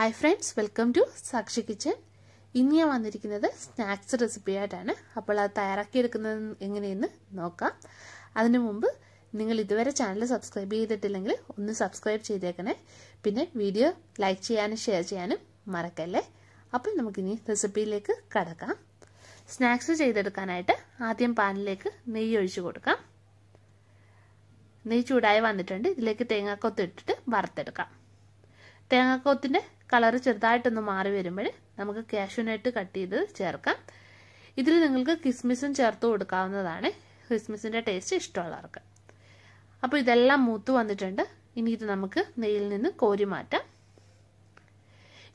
hi friends welcome to Sakshi kitchen ഇന്ന് ഞാൻ വന്നിരിക്കുന്നത് സ്നാക്സ് റെസിപ്പി ആയിട്ടാണ് അപ്പോൾ അത് തയ്യാറാക്കിയെടുക്കുന്നത് എങ്ങനെയെന്ന് നോക്കാം അതിനു മുമ്പ് നിങ്ങൾ ഇതുവരെ ചാനൽ സബ്സ്ക്രൈബ് ചെയ്തിട്ടില്ലെങ്കിൽ ഒന്ന് സബ്സ്ക്രൈബ് ചെയ്തേക്കണേ പിന്നെ വീഡിയോ ലൈക്ക് ചെയ്യാനും ഷെയർ ചെയ്യാനും മറക്കല്ലേ അപ്പോൾ നമുക്കിനി റെസിപ്പിയിലേക്ക് കടക്കാം സ്നാക്സ് ചെയ്തെടുക്കാനായിട്ട് ആദ്യം പാനിലേക്ക് നെയ്യ് ഒഴിച്ചു കൊടുക്കാം നെയ്യ് ചൂടായി വന്നിട്ടുണ്ട് ഇതിലേക്ക് തേങ്ങാക്കൊത്തിട്ടിട്ട് വറുത്തെടുക്കാം തേങ്ങക്കോത്തിൻ്റെ കളറ് ചെറുതായിട്ടൊന്ന് മാറി വരുമ്പോൾ നമുക്ക് കാഷ്യൂനായിട്ട് കട്ട് ചെയ്ത് ചേർക്കാം ഇതിൽ നിങ്ങൾക്ക് കിസ്മിസും ചേർത്ത് കൊടുക്കാവുന്നതാണ് കിസ്മിസിൻ്റെ ടേസ്റ്റ് ഇഷ്ടമുള്ളവർക്ക് അപ്പോൾ ഇതെല്ലാം മൂത്ത് വന്നിട്ടുണ്ട് ഇനി ഇത് നമുക്ക് നെയ്യിൽ നിന്ന് കോരി മാറ്റാം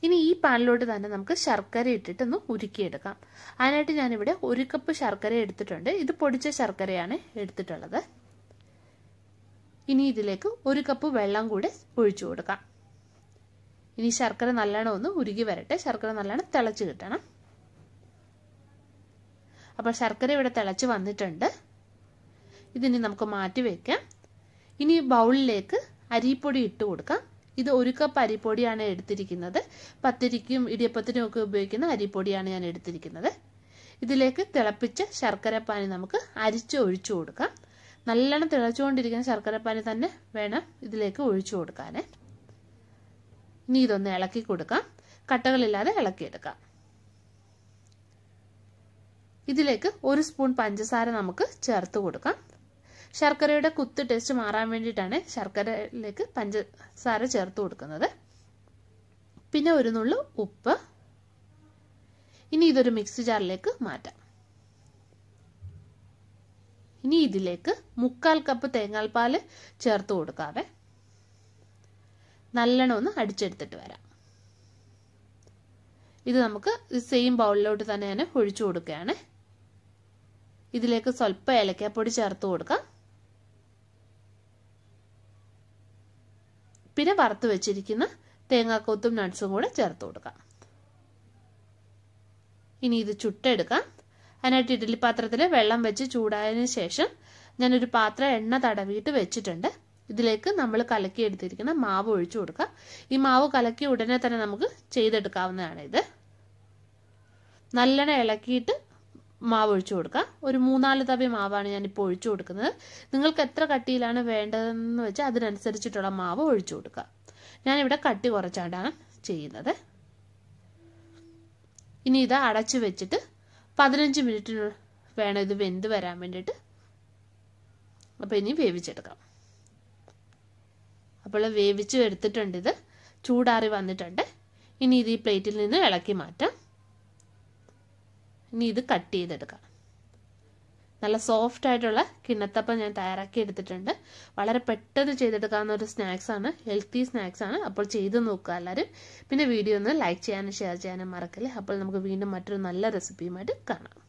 ഇനി ഈ പാനിലോട്ട് തന്നെ നമുക്ക് ശർക്കര ഇട്ടിട്ടൊന്ന് ഉരുക്കിയെടുക്കാം അതിനായിട്ട് ഞാനിവിടെ ഒരു കപ്പ് ശർക്കര എടുത്തിട്ടുണ്ട് ഇത് പൊടിച്ച ശർക്കരയാണ് എടുത്തിട്ടുള്ളത് ഇനി ഇതിലേക്ക് ഒരു കപ്പ് വെള്ളം കൂടി ഒഴിച്ചു കൊടുക്കാം ഇനി ശർക്കര നല്ലോണം ഒന്ന് ഉരുകി വരട്ടെ ശർക്കര നല്ലോണം തിളച്ച് കിട്ടണം അപ്പോൾ ശർക്കര ഇവിടെ തിളച്ച് വന്നിട്ടുണ്ട് ഇതിനി നമുക്ക് മാറ്റി വയ്ക്കാം ഇനി ബൗളിലേക്ക് അരിപ്പൊടി ഇട്ട് കൊടുക്കാം ഇത് ഒരു കപ്പ് അരിപ്പൊടിയാണ് എടുത്തിരിക്കുന്നത് പത്തിരിക്കും ഇടിയപ്പത്തിനും ഒക്കെ ഉപയോഗിക്കുന്ന അരിപ്പൊടിയാണ് ഞാൻ എടുത്തിരിക്കുന്നത് ഇതിലേക്ക് തിളപ്പിച്ച ശർക്കരപ്പാനി നമുക്ക് അരിച്ച് ഒഴിച്ചു കൊടുക്കാം നല്ലോണം തിളച്ചുകൊണ്ടിരിക്കുന്ന ശർക്കരപ്പാനി തന്നെ വേണം ഇതിലേക്ക് ഒഴിച്ചു കൊടുക്കാനേ ഇനി ഇതൊന്ന് ഇളക്കി കൊടുക്കാം കട്ടകളില്ലാതെ ഇളക്കിയെടുക്കാം ഇതിലേക്ക് ഒരു സ്പൂൺ പഞ്ചസാര നമുക്ക് ചേർത്ത് കൊടുക്കാം ശർക്കരയുടെ കുത്ത് ടേസ്റ്റ് മാറാൻ വേണ്ടിയിട്ടാണ് ശർക്കരയിലേക്ക് പഞ്ചസാര ചേർത്ത് കൊടുക്കുന്നത് പിന്നെ ഒരു നുള്ളു ഉപ്പ് ഇനി ഇതൊരു മിക്സി ജാറിലേക്ക് മാറ്റാം ഇനി ഇതിലേക്ക് മുക്കാൽ കപ്പ് തേങ്ങാൽപ്പാൽ ചേർത്ത് കൊടുക്കാവേ നല്ലോണം ഒന്ന് അടിച്ചെടുത്തിട്ട് വരാം ഇത് നമുക്ക് സെയിം ബൗളിലോട്ട് തന്നെ തന്നെ ഒഴിച്ചു കൊടുക്കുകയാണ് ഇതിലേക്ക് സ്വല്പം ഏലക്കാപ്പൊടി ചേർത്ത് കൊടുക്കാം പിന്നെ വറുത്ത് വെച്ചിരിക്കുന്ന തേങ്ങാക്കൊത്തും നട്ട്സും കൂടെ ചേർത്ത് കൊടുക്കാം ഇനി ഇത് ചുട്ടെടുക്കാം അതിനായിട്ട് ഇഡ്ഡലി പാത്രത്തിൽ വെള്ളം വെച്ച് ചൂടായതിനു ശേഷം ഞാനൊരു പാത്രം എണ്ണ തടവിയിട്ട് വെച്ചിട്ടുണ്ട് ഇതിലേക്ക് നമ്മൾ കലക്കി എടുത്തിരിക്കുന്ന മാവ് ഒഴിച്ചു കൊടുക്കുക ഈ മാവ് കലക്കി ഉടനെ തന്നെ നമുക്ക് ചെയ്തെടുക്കാവുന്നതാണ് ഇത് നല്ലെണ്ണ ഇളക്കിയിട്ട് മാവ് ഒഴിച്ചു കൊടുക്കുക ഒരു മൂന്നാല് തവി മാവാണ് ഞാനിപ്പോൾ ഒഴിച്ചു കൊടുക്കുന്നത് നിങ്ങൾക്ക് എത്ര കട്ടിയിലാണ് വേണ്ടതെന്ന് വെച്ചാൽ അതിനനുസരിച്ചിട്ടുള്ള മാവ് ഒഴിച്ചു കൊടുക്കുക ഞാനിവിടെ കട്ടി കുറച്ചാണ്ടാണ് ചെയ്യുന്നത് ഇനി ഇത് അടച്ചു വെച്ചിട്ട് പതിനഞ്ച് മിനിറ്റ് വേണം ഇത് വെന്ത് വരാൻ വേണ്ടിയിട്ട് അപ്പോൾ ഇനി വേവിച്ചെടുക്കാം അപ്പോൾ വേവിച്ച് എടുത്തിട്ടുണ്ട് ഇത് ചൂടാറി വന്നിട്ടുണ്ട് ഇനി ഇത് ഈ പ്ലേറ്റിൽ നിന്ന് ഇളക്കി മാറ്റാം ഇനി ഇത് കട്ട് ചെയ്തെടുക്കാം നല്ല സോഫ്റ്റ് ആയിട്ടുള്ള കിണ്ണത്തപ്പം ഞാൻ തയ്യാറാക്കി എടുത്തിട്ടുണ്ട് വളരെ പെട്ടെന്ന് ചെയ്തെടുക്കാവുന്ന ഒരു സ്നാക്സ് ആണ് ഹെൽത്തി സ്നാക്സ് ആണ് അപ്പോൾ ചെയ്ത് നോക്കുക എല്ലാവരും പിന്നെ വീഡിയോ ഒന്ന് ലൈക്ക് ചെയ്യാനും ഷെയർ ചെയ്യാനും മറക്കല്ലേ അപ്പോൾ നമുക്ക് വീണ്ടും മറ്റൊരു നല്ല റെസിപ്പിയുമായിട്ട് കാണാം